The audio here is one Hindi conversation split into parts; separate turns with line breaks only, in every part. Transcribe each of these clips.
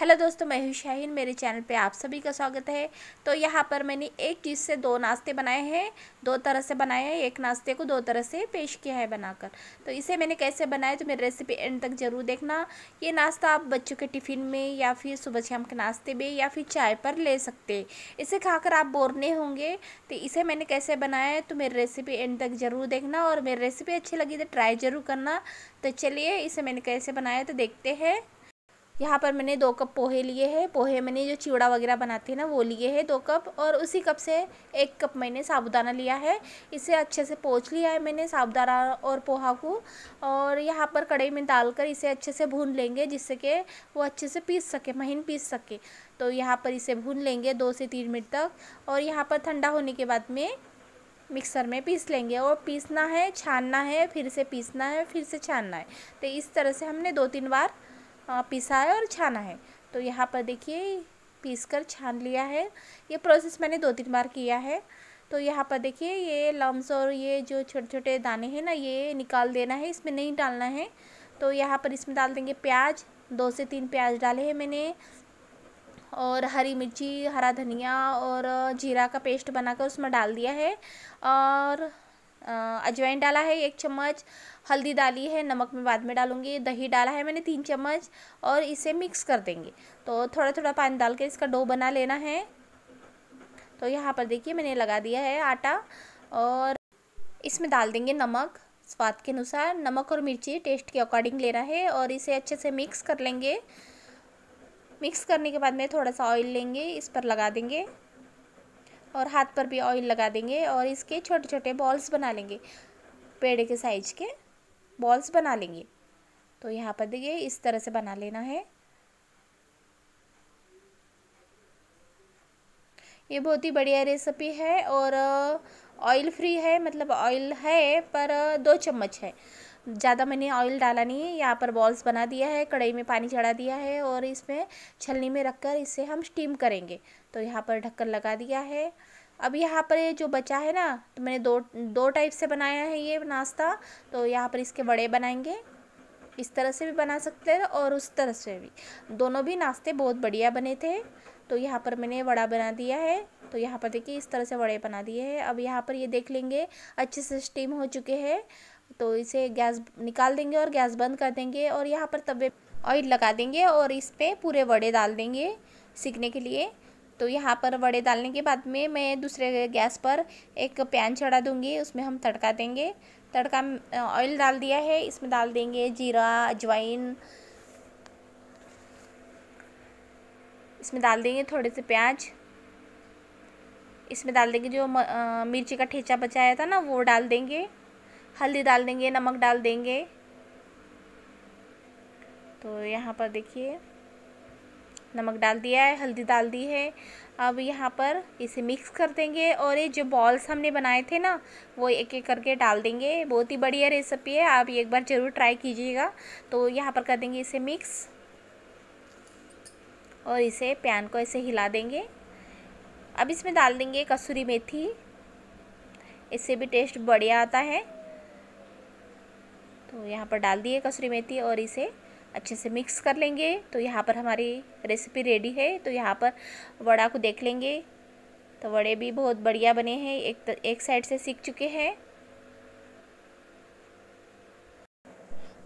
हेलो दोस्तों मैं हूँ शाहीन मेरे चैनल पे आप सभी का स्वागत है तो यहाँ पर मैंने एक चीज़ से दो नाश्ते बनाए हैं दो तरह से बनाए हैं एक नाश्ते को दो तरह से पेश किया है बनाकर तो इसे मैंने कैसे बनाया तो मेरी रेसिपी एंड तक ज़रूर देखना ये नाश्ता आप बच्चों के टिफ़िन में या फिर सुबह शाम के नाश्ते में या फिर चाय पर ले सकते इसे खाकर आप बोरने होंगे तो इसे मैंने कैसे बनाया है तो मेरी रेसिपी एंड तक ज़रूर देखना और मेरी रेसिपी अच्छी लगी तो ट्राई ज़रूर करना तो चलिए इसे मैंने कैसे बनाया तो देखते हैं यहाँ पर मैंने दो कप पोहे लिए हैं पोहे मैंने जो चिवड़ा वगैरह बनाते हैं ना वो लिए हैं दो कप और उसी कप से एक कप मैंने साबुदाना लिया है इसे अच्छे से पोछ लिया है मैंने साबुदाना और पोहा को और यहाँ पर कढ़ाई में डालकर इसे अच्छे से भून लेंगे जिससे कि वो अच्छे से पीस सके महीन पीस सके तो यहाँ पर इसे भून लेंगे दो से तीन मिनट तक और यहाँ पर ठंडा होने के बाद में मिक्सर में पीस लेंगे और पीसना है छानना है फिर से पीसना है फिर से छानना है तो इस तरह से हमने दो तीन बार पीसा है और छाना है तो यहाँ पर देखिए पीस कर छान लिया है ये प्रोसेस मैंने दो तीन बार किया है तो यहाँ पर देखिए ये लम्स और ये जो छोटे छोटे दाने हैं ना ये निकाल देना है इसमें नहीं डालना है तो यहाँ पर इसमें डाल देंगे प्याज दो से तीन प्याज डाले हैं मैंने और हरी मिर्ची हरा धनिया और जीरा का पेस्ट बनाकर उसमें डाल दिया है और अजवाइन डाला है एक चम्मच हल्दी डाली है नमक में बाद में डालूंगी दही डाला है मैंने तीन चम्मच और इसे मिक्स कर देंगे तो थोड़ा थोड़ा पानी डाल के इसका डो बना लेना है तो यहाँ पर देखिए मैंने लगा दिया है आटा और इसमें डाल देंगे नमक स्वाद के अनुसार नमक और मिर्ची टेस्ट के अकॉर्डिंग लेना है और इसे अच्छे से मिक्स कर लेंगे मिक्स करने के बाद में थोड़ा सा ऑयल लेंगे इस पर लगा देंगे और हाथ पर भी ऑयल लगा देंगे और इसके छोटे छोटे बॉल्स बना लेंगे पेड़ के साइज के बॉल्स बना लेंगे तो यहाँ पर देखिए इस तरह से बना लेना है ये बहुत ही बढ़िया रेसिपी है और ऑयल फ्री है मतलब ऑयल है पर दो चम्मच है ज़्यादा मैंने ऑयल डाला नहीं है यहाँ पर बॉल्स बना दिया है कढ़ाई में पानी चढ़ा दिया है और इसमें छलनी में रख कर इसे हम स्टीम करेंगे तो यहाँ पर ढक्कन लगा दिया है अब यहाँ पर ये जो बचा है ना तो मैंने दो दो टाइप से बनाया है ये नाश्ता तो यहाँ पर इसके बड़े बनाएंगे इस तरह से भी बना सकते हैं और उस तरह से भी दोनों भी नाश्ते बहुत बढ़िया बने थे तो यहाँ पर मैंने वड़ा बना दिया है तो यहाँ पर देखिए इस तरह से वड़े बना दिए हैं अब यहाँ पर ये देख लेंगे अच्छे से स्टीम हो चुके हैं तो इसे गैस निकाल देंगे और गैस बंद कर देंगे और यहाँ पर तवे ऑयल लगा देंगे और इस पर पूरे वड़े डाल देंगे सीखने के लिए तो यहाँ पर वड़े डालने के बाद में मैं दूसरे गैस पर एक पैन चढ़ा दूँगी उसमें हम तड़का देंगे तड़का ऑयल डाल दिया है इसमें डाल देंगे जीरा अजवाइन इसमें डाल देंगे थोड़े से प्याज इसमें डाल देंगे जो मिर्ची का ठेचा बचाया था ना वो डाल देंगे हल्दी डाल देंगे नमक डाल देंगे तो यहाँ पर देखिए नमक डाल दिया है हल्दी डाल दी है अब यहाँ पर इसे मिक्स कर देंगे और ये जो बॉल्स हमने बनाए थे ना वो एक एक करके डाल देंगे बहुत ही बढ़िया रेसिपी है आप एक बार ज़रूर ट्राई कीजिएगा तो यहाँ पर कर देंगे इसे मिक्स और इसे पैन को ऐसे हिला देंगे अब इसमें डाल देंगे कसूरी मेथी इससे भी टेस्ट बढ़िया आता है तो यहाँ पर डाल दिए कसूरी मेथी और इसे अच्छे से मिक्स कर लेंगे तो यहाँ पर हमारी रेसिपी रेडी है तो यहाँ पर वड़ा को देख लेंगे तो वड़े भी बहुत बढ़िया बने हैं एक एक साइड से सीख चुके हैं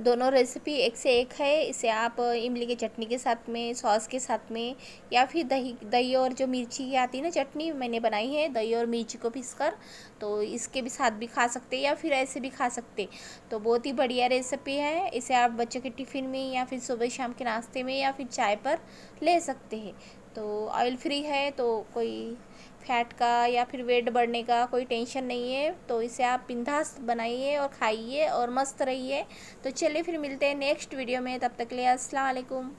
दोनों रेसिपी एक से एक है इसे आप इमली की चटनी के साथ में सॉस के साथ में या फिर दही दही और जो मिर्ची की आती है ना चटनी मैंने बनाई है दही और मिर्ची को पीस कर तो इसके भी साथ भी खा सकते या फिर ऐसे भी खा सकते तो बहुत ही बढ़िया रेसिपी है इसे आप बच्चों के टिफ़िन में या फिर सुबह शाम के नाश्ते में या फिर चाय पर ले सकते हैं तो ऑयल फ्री है तो कोई फैट का या फिर वेट बढ़ने का कोई टेंशन नहीं है तो इसे आप बिंदास बनाइए और खाइए और मस्त रहिए तो चलिए फिर मिलते हैं नेक्स्ट वीडियो में तब तक के लिए असलकुम